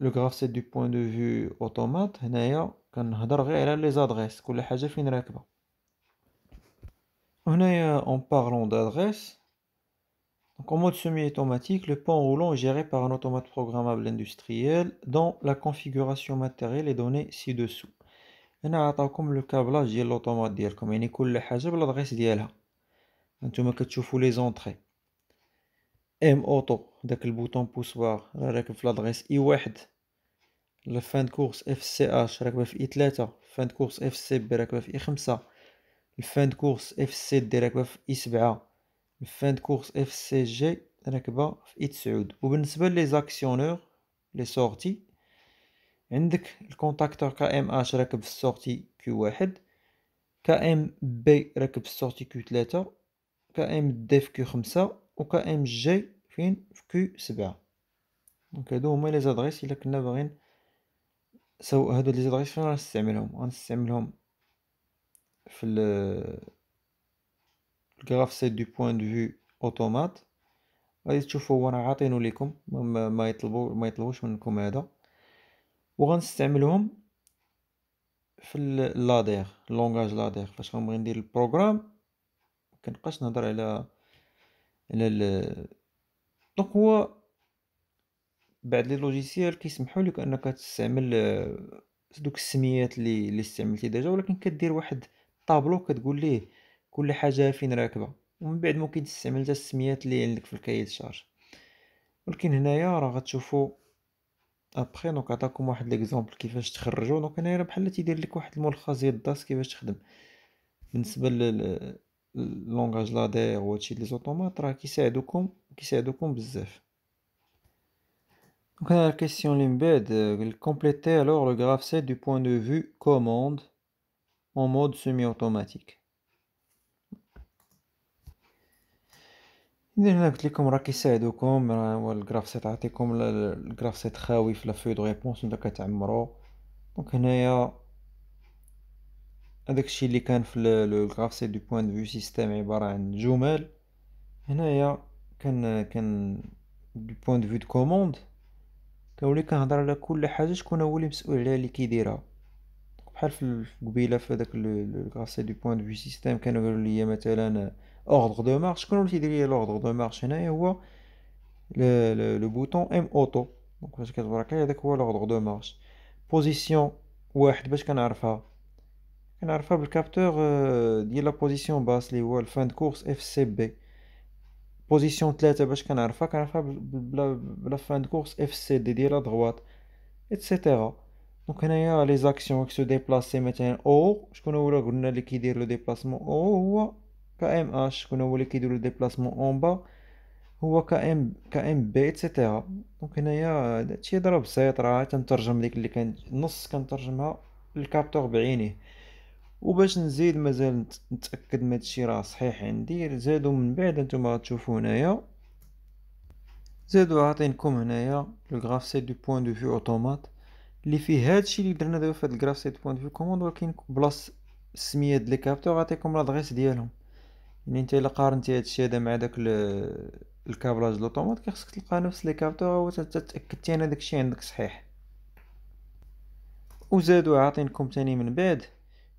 لو جراف سيت دو بوين دو فيو اوتومات هنايا كنهضر غير على لي زادريس كل حاجه فين راكبه هنايا اون بارلون دادريس Donc en mode semi-automatique, le pont roulant est géré par un automate programmable industriel dont la configuration matérielle est donnée ci-dessous. هنا عطاكم لو كابلاج ديال لوطومات ديالكم يعني كل حاجه بالادريس ديالها انتم كتشوفوا لي زونطري ام اوتو داك البوطون بوسوار راه راكب في لادريس اي e واحد لفان كورس اف سي اش راكبه في اي تلاتة فان كورس اف سي بي راكبه في اي خمسة الفان كورس اف سي دي راكبه في اي سبعة الفان كورس اف سي جي راكبه في اي e تسعود وبالنسبه لي زاكسيونور لي سورتي عندك الكونتاكتور كا ام اش راكب في السورتي كيو واحد كا ام بي راكب في السورتي كيو تلاتة كا ام دي في كيو خمسة و ام جي فين في كيو سبعة دونك هادو هما لي زادغيس الا كنا باغيين سو هادو لي زادغيس فين غنستعملهم غنستعملهم في ال الجراف سي دو بوين دو في اوتومات غادي تشوفوا هو راه عاطينو ليكم ما يطلبو ما يطلبوش منكم هذا وغنستعملهم في لادير لونغاج لادير فاش غنبغي ندير البروغرام مكنبقاش نهضر على على ال دونك هو بعض لي لوجيسيال كيسمحوا لك انك تستعمل آه، دوك السميات اللي اللي استعملتي ديجا ولكن كدير واحد طابلو كتقول ليه كل حاجه فين راكبه ومن بعد ممكن تستعمل حتى السميات اللي عندك في الكاي شارج ولكن هنايا راه غتشوفوا ابخي دونك عطاكم واحد ليكزامبل كيفاش تخرجوا دونك هنايا بحال تيدير لك واحد الملخص ديال الداس كيفاش تخدم بالنسبه لل آه، Langage là derrière, ou à chier les automates, qui sait de comme qui sait de comme bzèf. Donc, la question l'embed, elle euh, complétait alors le graph 7 du point de vue commande en mode semi-automatique. Donc, on va cliquer sur le graph 7 comme le graph 7 qui est le feu de réponse de Katamoro. Donc, on a هذاك الشيء اللي كان في لو سي دو بوين دو سيستيم عباره عن جمل هنايا كان كان دو بوين دو دو كوموند كنولي كنهضر على كل حاجه شكون هو اللي مسؤول عليها اللي كيديرها بحال في قبيله في هذاك لو سي دو بوين دو سيستيم كانوا قالوا لي مثلا اوردر دو مارش شكون اللي كيدير لي لوردر دو مارش هنايا هو لو بوتون ام اوتو دونك فاش كتبرك هذاك هو لوردر دو مارش بوزيسيون واحد باش كنعرفها كنعرفها بالكابتور ديال لا بوزيسيون باس اللي هو الفان كورس اف سي بي بوزيسيون ثلاثة باش كنعرفها كنعرفها بلا بلا كورس اف سي دي ديال دغوات اتسيتيرا دونك هنايا لي زاكسيون كسو ديبلاسي مثلا او شكون هو قلنا اللي كيدير لو ديبلاسمون او هو كا ام اش شكون هو اللي كيدير لو ديبلاسمون اون با هو كا ام كا ام بي اتسيتيرا دونك هنايا هادشي ضرب بسيط راه تنترجم ديك اللي كانت نص كنترجمها للكابتور بعينيه وباش نزيد مازال نتاكد ما هادشي راه صحيح عندي زادو من بعد نتوما غتشوفو هنايا زادو عاطينكم هنايا لو غراف سي دو بوين دو في اوتومات اللي فيه هادشي اللي درنا دابا في هاد الغراف دو بوين دو في كوموند ولكن بلاص السميه ديال لي كابتور غعطيكم لادغيس ديالهم يعني انت الا قارنتي هادشي هذا مع داك الكابلاج اوتومات كيخصك تلقى نفس لي كابتور و تتاكدتي ان داكشي عندك صحيح وزادو عاطينكم تاني من بعد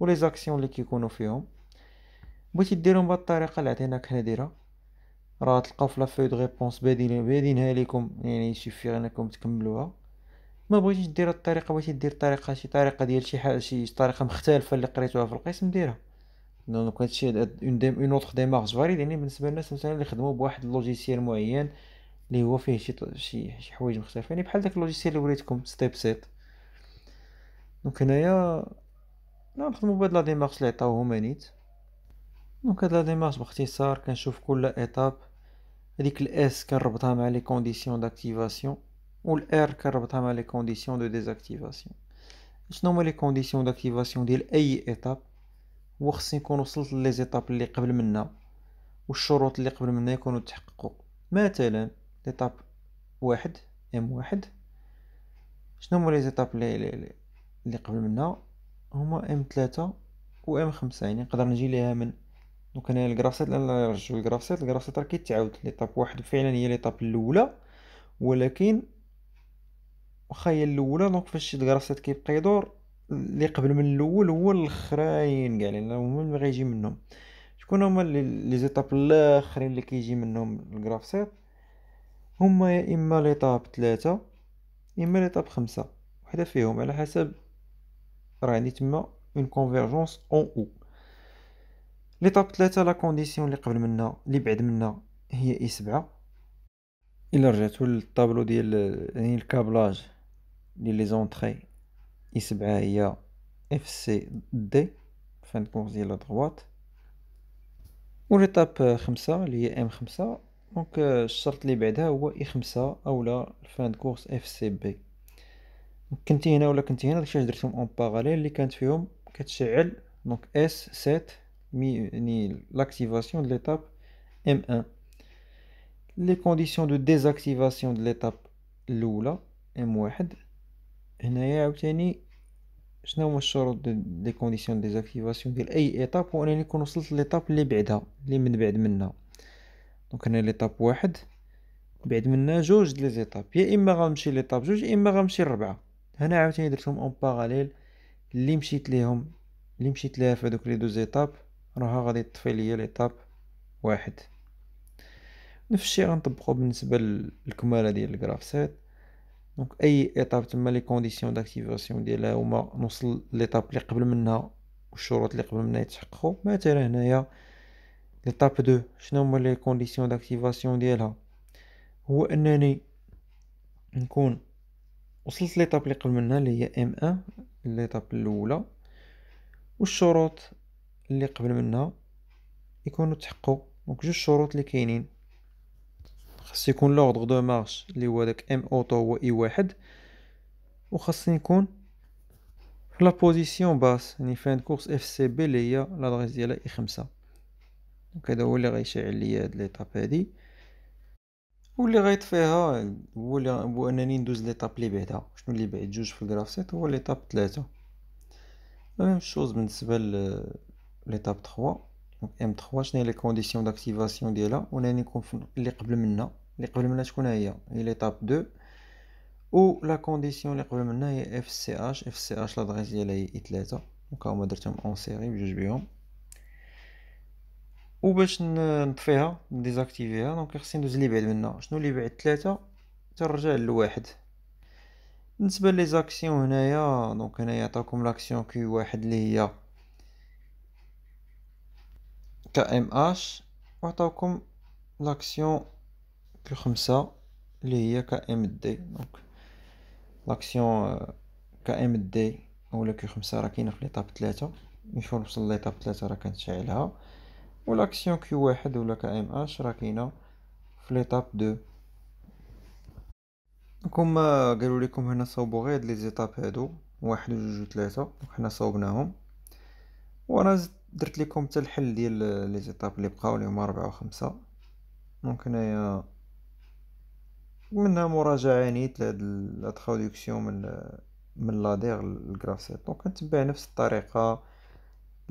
ولي زاكسيون اللي كيكونوا فيهم بغيتي ديرهم بهاد الطريقه اللي عطيناك حنا دايره راه تلقاو في لافوي دو ريبونس بادين بادينها ليكم يعني يشفي غير انكم تكملوها ما بغيتيش دير الطريقه بغيتي دير طريقه شي طريقه ديال شي حاجه شي طريقه مختلفه اللي قريتوها في القسم ديرها دونك هادشي اون ديم اون اوتر ديمارش فاليد يعني بالنسبه للناس مثلا اللي خدموا بواحد لوجيسيال معين اللي هو فيه شي شي حوايج مختلفه يعني بحال داك لوجيسيال اللي وريتكم ستيب سيت دونك هنايا نخدمو نعم، بهاد لا ديمارش لي عطاوهم مانيت دونك هاد لا ديمارش باختصار كنشوف كل ايتاب هذيك الاس كنربطها مع لي كونديسيون داكتيفاسيون والار كنربطها مع لي كونديسيون دو ديزاكتيفاسيون شنو هما لي كونديسيون داكتيفاسيون ديال اي ايتاب هو خصني نكون وصلت لي زيتاب اللي قبل منها والشروط اللي قبل منها يكونوا تحققوا مثلا ايتاب واحد ام واحد شنو هما لي زيطاب اللي, اللي قبل منها هما ام ثلاثة و ام خمسة يعني نقدر نجي ليها من دونك انا الجرافسيت لا نرجعو الجرافسيت الجرافسيت راه كيتعاود ليطاب واحد فعلا هي ليطاب الاولى ولكن واخا هي الاولى دونك فاش الجرافسيت كيبقى يدور اللي قبل من الاول هو الاخرين كاع لان هما اللي غيجي منهم شكون هما لي زيتاب الاخرين اللي كيجي منهم الجرافسيت هما يا اما ليطاب ثلاثة اما ليطاب خمسة وحده فيهم على حسب Raisonnement une convergence en haut. L'étape 4 la condition les câblent maintenant libère maintenant hier Isba. Il regarde tout le tableau du câblage des les entrées Isba il y FCD fin de course à droite. Ou l'étape 15 le M15 donc sur les libéra ou 15 à ou là fin de course FCB. كنتي هنا ولا كنتي هنا داكشي درتهم اون باراليل اللي كانت فيهم كتشعل دونك اس 7 يعني لاكتيفاسيون دو ليتاب ام 1 لي كونديسيون دو ديزاكتيفاسيون دو ليتاب الاولى ام 1 هنايا عاوتاني شنو هما الشروط لي كونديسيون ديزاكتيفاسيون ديال اي ايتاب اللي نكون وصلت ليتاب اللي بعدها اللي من بعد منها دونك هنا ليتاب واحد بعد منها جوج ديال ليتاب يا اما غنمشي ليتاب جوج يا اما غنمشي لربعه هنا عاوتاني درتهم اون باراليل اللي مشيت ليهم اللي مشيت ليها في هذوك لي دو زيتاب راها غادي تطفي ليا ليتاب واحد نفس الشيء غنطبقو بالنسبه للكماله ديال الجراف سيت دونك اي ايطاب تما لي كونديسيون داكتيفاسيون ديالها هما نوصل طاب اللي قبل منها والشروط اللي قبل منها يتحققوا مثلا هنايا طاب دو شنو هما لي كونديسيون داكتيفاسيون ديالها هو انني نكون وصلت ليطاب اللي قبل منها اللي هي ام ان ليطاب الاولى والشروط اللي قبل منها يكونوا تحقوا دونك جوج شروط اللي كاينين خاص يكون لوردغ دو مارش اللي هو داك ام اوتو هو اي واحد وخاص نكون لا بوزيسيون باس يعني فان كورس اف سي بي اللي هي لادريس ديالها اي 5 دونك هذا هو اللي غيشعل ليا هاد ليطاب هادي واللي غيطفيها هو اللي هو انني ندوز ليطاب اللي بعدها شنو اللي بعد جوج في الجراف سيت هو ليطاب ثلاثة ميم شوز بالنسبة ل ليطاب تخوا دونك ام تخوا شناهي لي كونديسيون داكتيفاسيون ديالها وناني نكون اللي قبل منها اللي قبل منها شكون هي هي ليطاب دو و لا كونديسيون اللي قبل منها هي اف سي اش اف سي اش لادغيس ديالها هي اي ثلاثة دونك هما درتهم اون سيري بجوج بيهم وباش نطفيها ديزاكتيفيها دونك خصني ندوز لي بعد منها شنو اللي بعد ثلاثة ترجع للواحد بالنسبه لي زاكسيون هنايا دونك هنايا عطاكم لاكسيون كيو واحد اللي هي كا ام اش وعطاوكم لاكسيون كيو خمسة اللي هي كا ام دي دونك لاكسيون آه، كا ام دي ولا كيو خمسة راه كاينه في ليطاب ثلاثة مشهور نوصل ليطاب ثلاثة راه كنشعلها ولاكسيون كيو واحد ولا ام اش راه كاينه في ليتاب دو كما قالوا لكم هنا صوبوا غير هاد لي زيتاب هادو واحد وجوج وثلاثة وحنا صوبناهم وانا درت لكم حتى الحل ديال لي زيتاب اللي بقاو اللي هما ربعة وخمسة دونك هنايا منها مراجعة نيت لهاد لا تراديكسيون من من لادير للكراف سيت دونك نتبع نفس الطريقة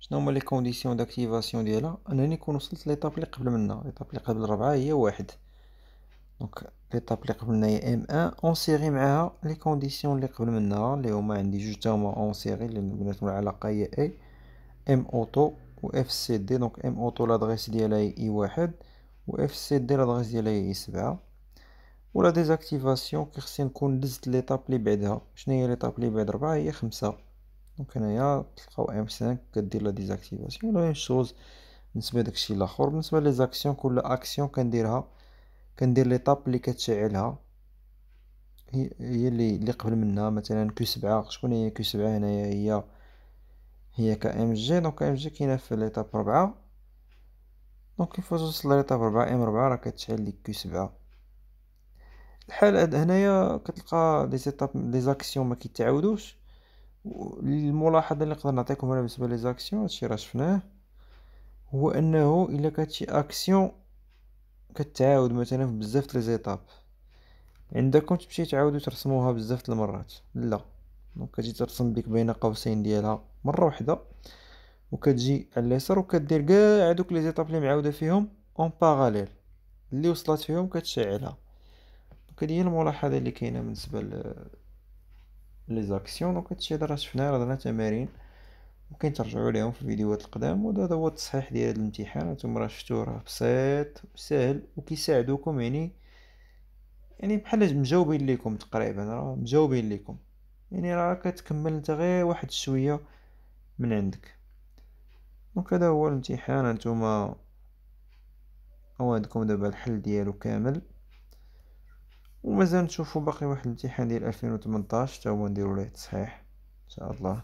شنو هما لي كونديسيون داكتيفاسيون ديالها انني نكون وصلت ليطاب لي قبل منا ليطاب لي قبل ربعة هي واحد دونك ليطاب لي قبل منا هي ام ان اون سيري معاها لي كونديسيون لي قبل منها لي هما عندي جوج تاهما اون سيري لي بيناتهم العلاقه هي اي ام اوتو و اف سي دي دونك ام اوتو لادريس ديالها هي اي واحد و اف سي دي لادريس ديالها هي اي سبعة ولا ديزاكتيفاسيون كي خصني نكون دزت ليطاب لي بعدها شنو هي ليطاب لي بعد ربعة هي خمسة دونك هنايا تلقاو ام 5 كدير لا ديزاكتيفاسيون لا ميم شوز بالنسبه داكشي الاخر بالنسبه لي زاكسيون كل اكسيون كنديرها كندير لي طاب اللي كتشعلها هي اللي اللي قبل منها مثلا كيو 7 شكون هي كيو 7 هنايا هي هي ك ام جي دونك ام جي كاينه في لي طاب 4 دونك كيف توصل طاب 4 ام 4 راه كتشعل لي كيو 7 الحال هنايا كتلقى لي سيتاب لي زاكسيون ما كيتعاودوش الملاحظه اللي نقدر نعطيكم انا بالنسبه لي زاكسيون هادشي راه شفناه هو انه الا كانت شي اكسيون كتعاود مثلا في بزاف لي زيتاب عندكم تمشي تعاودو ترسموها بزاف المرات لا دونك كتجي ترسم ديك بين قوسين ديالها مره واحده وكتجي على اليسار وكدير كاع هادوك لي زيتاب اللي معاوده فيهم اون باراليل اللي وصلت فيهم كتشعلها دونك هي الملاحظه اللي كاينه بالنسبه لي زاكسيون دونك هادشي هذا راه شفناه راه درنا تمارين ممكن ترجعوا ليهم في الفيديوهات القدام وهذا هو التصحيح ديال هاد الامتحان انتم راه شفتوا راه بسيط وسهل وكيساعدوكم يعني يعني بحال مجاوبين ليكم تقريبا راه مجاوبين ليكم يعني راه كتكمل انت غير واحد شويه من عندك دونك هذا هو الامتحان انتم هو عندكم دابا الحل ديالو كامل ومازال نشوفو باقي واحد الامتحان ديال 2018 حتى هو نديرو ليه التصحيح ان شاء الله